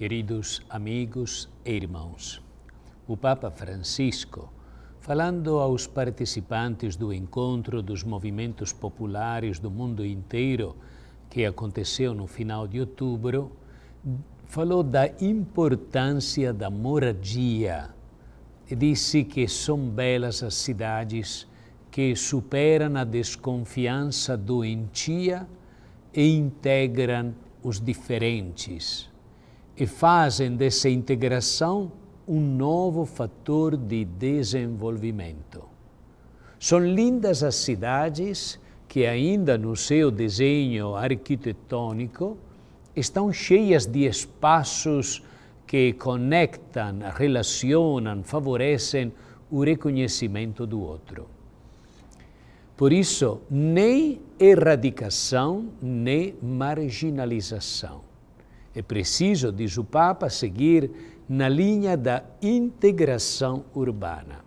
Queridos amigos e irmãos, o Papa Francisco, falando aos participantes do encontro dos movimentos populares do mundo inteiro, que aconteceu no final de outubro, falou da importância da moradia e disse que são belas as cidades que superam a desconfiança doentia e integram os diferentes e fazem dessa integração um novo fator de desenvolvimento. São lindas as cidades que, ainda no seu desenho arquitetônico, estão cheias de espaços que conectam, relacionam, favorecem o reconhecimento do outro. Por isso, nem erradicação, nem marginalização. É preciso, diz o Papa, seguir na linha da integração urbana.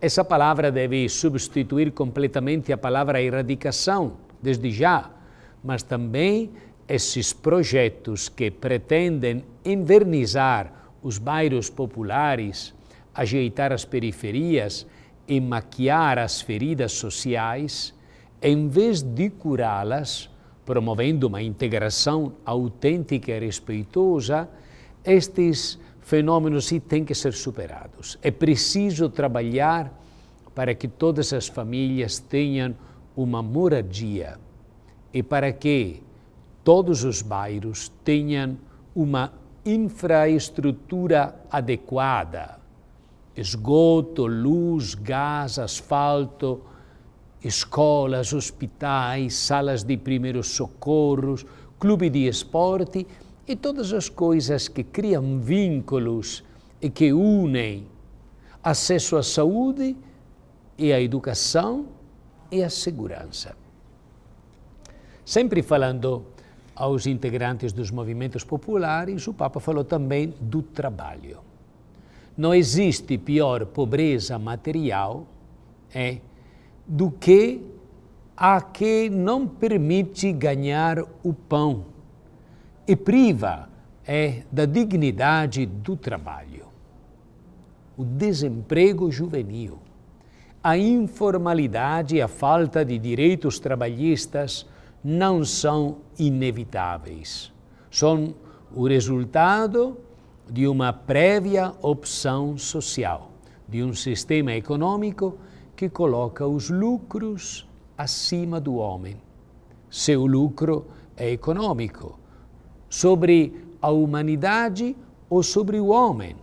Essa palavra deve substituir completamente a palavra erradicação, desde já, mas também esses projetos que pretendem envernizar os bairros populares, ajeitar as periferias e maquiar as feridas sociais, em vez de curá-las, promovendo uma integração autêntica e respeitosa, estes fenômenos têm que ser superados. É preciso trabalhar para que todas as famílias tenham uma moradia e para que todos os bairros tenham uma infraestrutura adequada esgoto, luz, gás, asfalto, escolas, hospitais, salas de primeiros socorros, clube de esporte e todas as coisas que criam vínculos e que unem acesso à saúde e à educação e à segurança. Sempre falando aos integrantes dos movimentos populares, o Papa falou também do trabalho. Não existe pior pobreza material, é? do que a que não permite ganhar o pão e priva é da dignidade do trabalho. O desemprego juvenil, a informalidade e a falta de direitos trabalhistas não são inevitáveis. São o resultado de uma prévia opção social, de um sistema econômico que coloca os lucros acima do homem. Se o lucro é econômico, sobre a humanidade ou sobre o homem.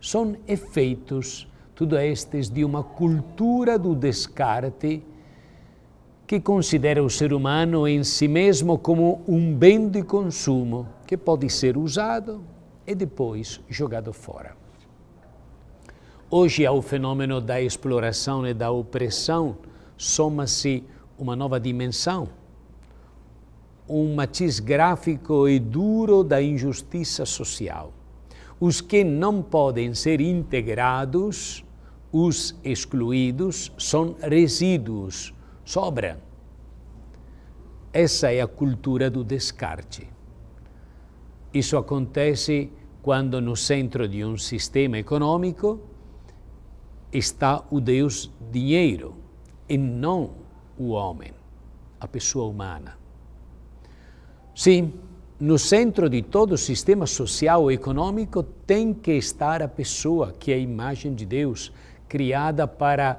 São efeitos, tudo estes, de uma cultura do descarte que considera o ser humano em si mesmo como um bem de consumo que pode ser usado e depois jogado fora. Hoje, ao é fenômeno da exploração e da opressão, soma-se uma nova dimensão, um matiz gráfico e duro da injustiça social. Os que não podem ser integrados, os excluídos, são resíduos, sobram. Essa é a cultura do descarte. Isso acontece quando no centro de um sistema econômico está o Deus dinheiro e não o homem, a pessoa humana. Sim, no centro de todo o sistema social e econômico tem que estar a pessoa que é a imagem de Deus, criada para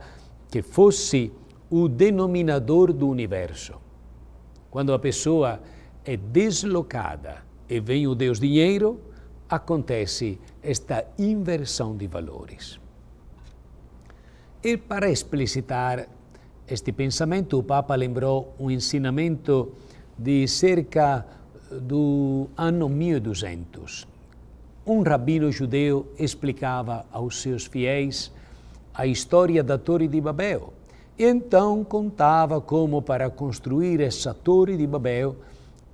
que fosse o denominador do universo. Quando a pessoa é deslocada e vem o Deus dinheiro, acontece esta inversão de valores. E para explicitar este pensamento, o Papa lembrou um ensinamento de cerca do ano 1200. Um rabino judeu explicava aos seus fiéis a história da Torre de Babel. E então contava como para construir essa Torre de Babel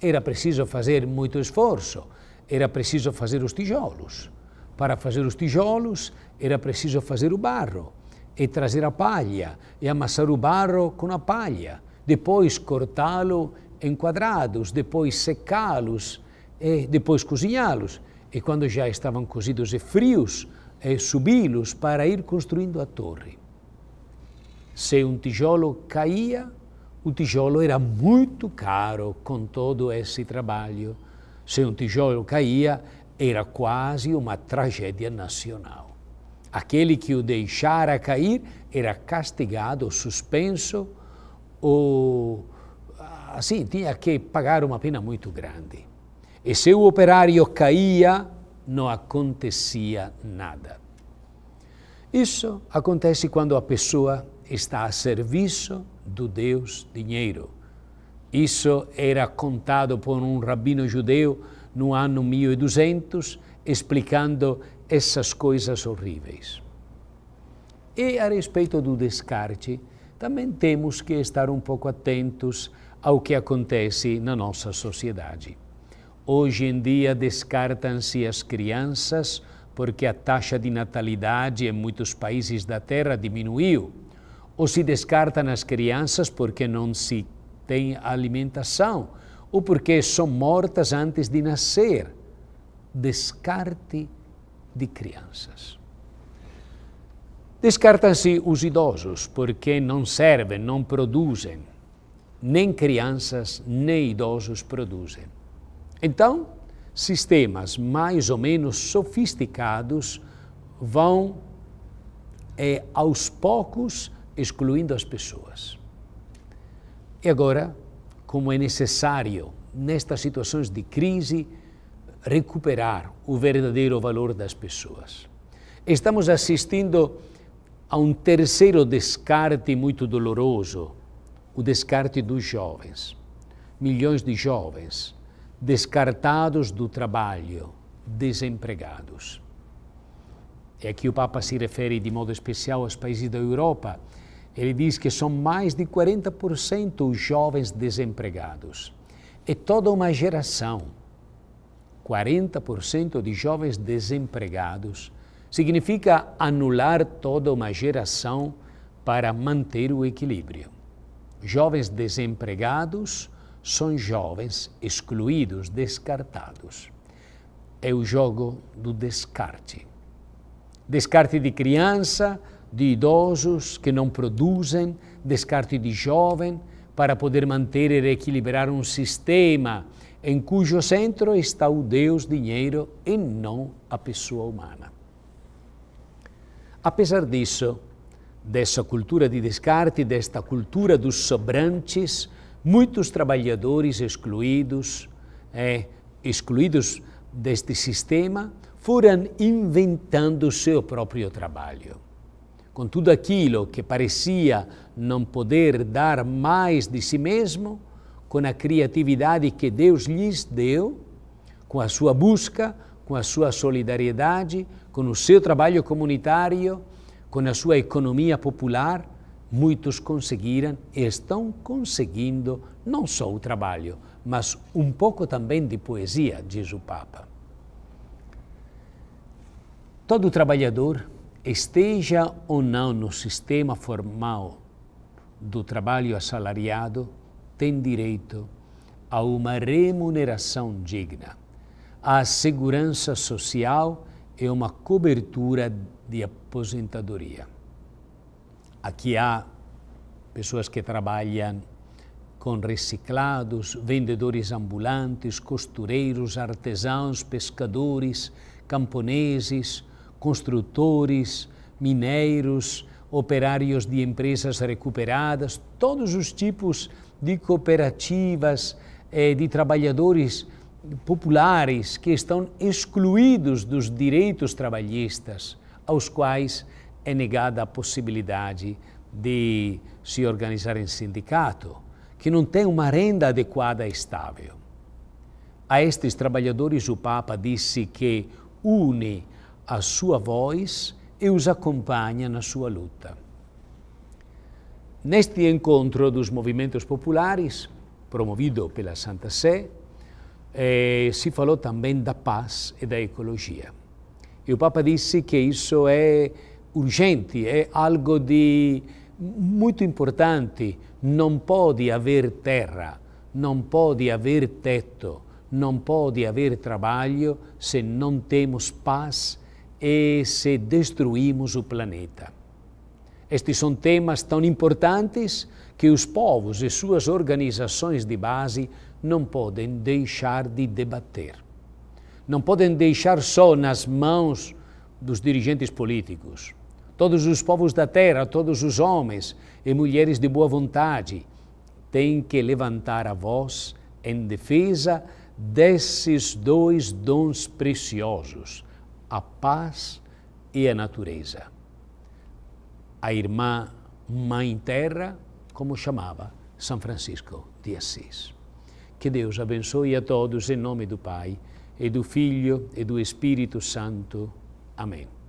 era preciso fazer muito esforço, era preciso fazer os tijolos. Para fazer os tijolos era preciso fazer o barro e trazer a palha e amassar o barro com a palha, depois cortá-lo em quadrados, depois secá-los e depois cozinhá-los. E quando já estavam cozidos e frios, subi-los para ir construindo a torre. Se um tijolo caía, o tijolo era muito caro com todo esse trabalho. Se um tijolo caía, era quase uma tragédia nacional. Aquele que o deixara cair era castigado, suspenso, ou assim, tinha que pagar uma pena muito grande. E se o operário caía, não acontecia nada. Isso acontece quando a pessoa está a serviço do Deus dinheiro. Isso era contado por um rabino judeu no ano 1200, explicando essas coisas horríveis. E a respeito do descarte, também temos que estar um pouco atentos ao que acontece na nossa sociedade. Hoje em dia descartam-se as crianças porque a taxa de natalidade em muitos países da Terra diminuiu, ou se descartam as crianças porque não se tem alimentação, ou porque são mortas antes de nascer. Descarte de crianças. Descartam-se os idosos porque não servem, não produzem. Nem crianças nem idosos produzem. Então, sistemas mais ou menos sofisticados vão, é, aos poucos, excluindo as pessoas. E agora, como é necessário, nestas situações de crise, recuperar o verdadeiro valor das pessoas. Estamos assistindo a um terceiro descarte muito doloroso, o descarte dos jovens. Milhões de jovens descartados do trabalho, desempregados. É e aqui o Papa se refere de modo especial aos países da Europa. Ele diz que são mais de 40% os jovens desempregados. É toda uma geração 40% de jovens desempregados significa anular toda uma geração para manter o equilíbrio. Jovens desempregados são jovens excluídos, descartados. É o jogo do descarte. Descarte de criança, de idosos que não produzem, descarte de jovem para poder manter e equilibrar um sistema em cujo centro está o Deus dinheiro e não a pessoa humana. Apesar disso, dessa cultura de descarte, desta cultura dos sobrantes, muitos trabalhadores excluídos, é, excluídos deste sistema, foram inventando seu próprio trabalho. Com tudo aquilo que parecia não poder dar mais de si mesmo, com a criatividade que Deus lhes deu, com a sua busca, com a sua solidariedade, com o seu trabalho comunitário, com a sua economia popular, muitos conseguiram e estão conseguindo não só o trabalho, mas um pouco também de poesia, diz o Papa. Todo trabalhador, esteja ou não no sistema formal do trabalho assalariado, tem direito a uma remuneração digna, à segurança social e é uma cobertura de aposentadoria. Aqui há pessoas que trabalham com reciclados, vendedores ambulantes, costureiros, artesãos, pescadores, camponeses, construtores, mineiros, operários de empresas recuperadas, todos os tipos de de cooperativas, eh, de trabalhadores populares que estão excluídos dos direitos trabalhistas, aos quais é negada a possibilidade de se organizar em sindicato, que não tem uma renda adequada e estável. A estes trabalhadores, o Papa disse que une a sua voz e os acompanha na sua luta. Neste encontro dos movimentos populares, promovido pela Santa Sé, eh, si também da paz e da ecologia. E o Papa disse que isso é urgente, é algo de muito importante. Não pode haver terra, não pode haver teto, não pode haver trabalho se não temos paz e se destruímos o planeta. Estes são temas tão importantes que os povos e suas organizações de base não podem deixar de debater. Não podem deixar só nas mãos dos dirigentes políticos. Todos os povos da terra, todos os homens e mulheres de boa vontade têm que levantar a voz em defesa desses dois dons preciosos, a paz e a natureza a irmã Mãe Terra, como chamava São Francisco de Assis. Que Deus abençoe a todos em nome do Pai, e do Filho e do Espírito Santo. Amém.